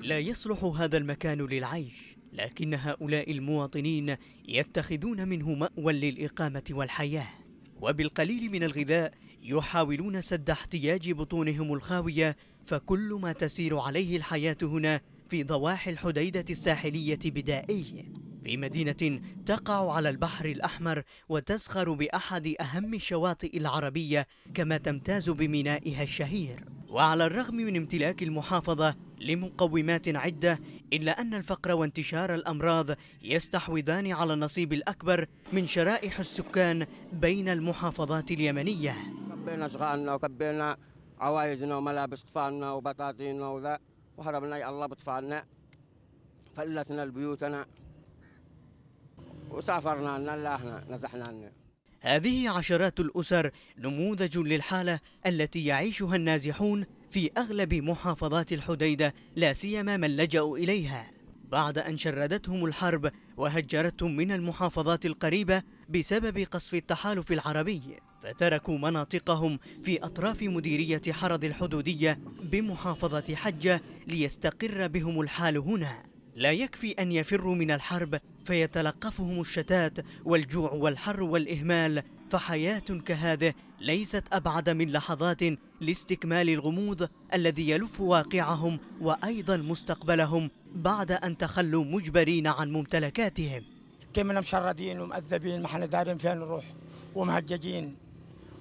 لا يصلح هذا المكان للعيش لكن هؤلاء المواطنين يتخذون منه مأوى للإقامة والحياة وبالقليل من الغذاء يحاولون سد احتياج بطونهم الخاوية فكل ما تسير عليه الحياة هنا في ضواحي الحديدة الساحلية بدائي في مدينة تقع على البحر الأحمر وتزخر بأحد أهم الشواطئ العربية كما تمتاز بمينائها الشهير وعلى الرغم من امتلاك المحافظة لمقومات عدة إلا أن الفقر وانتشار الأمراض يستحوذان على النصيب الأكبر من شرائح السكان بين المحافظات اليمنية كبينا شغالنا وكبينا عوايزنا وملابس أطفالنا وبطاطينا وذا وهربنا يا الله بأطفالنا فلتنا لبيوتنا وسافرنا لنا لا نزحنا لنا هذه عشرات الأسر نموذج للحالة التي يعيشها النازحون في أغلب محافظات الحديدة لا سيما من لجأوا إليها بعد أن شردتهم الحرب وهجرتهم من المحافظات القريبة بسبب قصف التحالف العربي فتركوا مناطقهم في أطراف مديرية حرض الحدودية بمحافظة حجة ليستقر بهم الحال هنا لا يكفي أن يفروا من الحرب فيتلقفهم الشتات والجوع والحر والإهمال فحياة كهذه ليست أبعد من لحظات لاستكمال الغموض الذي يلف واقعهم وأيضا مستقبلهم بعد أن تخلوا مجبرين عن ممتلكاتهم كمنا مشردين ومؤذبين ما احنا دارين فين نروح ومهججين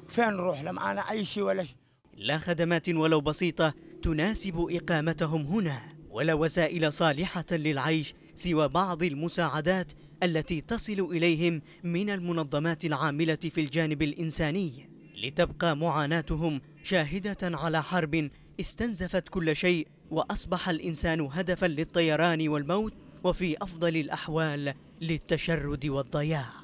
فين نروح لم أنا أي شيء ولا شيء لا خدمات ولو بسيطة تناسب إقامتهم هنا ولا وسائل صالحة للعيش سوى بعض المساعدات التي تصل إليهم من المنظمات العاملة في الجانب الإنساني لتبقى معاناتهم شاهدة على حرب استنزفت كل شيء وأصبح الإنسان هدفا للطيران والموت وفي أفضل الأحوال للتشرد والضياع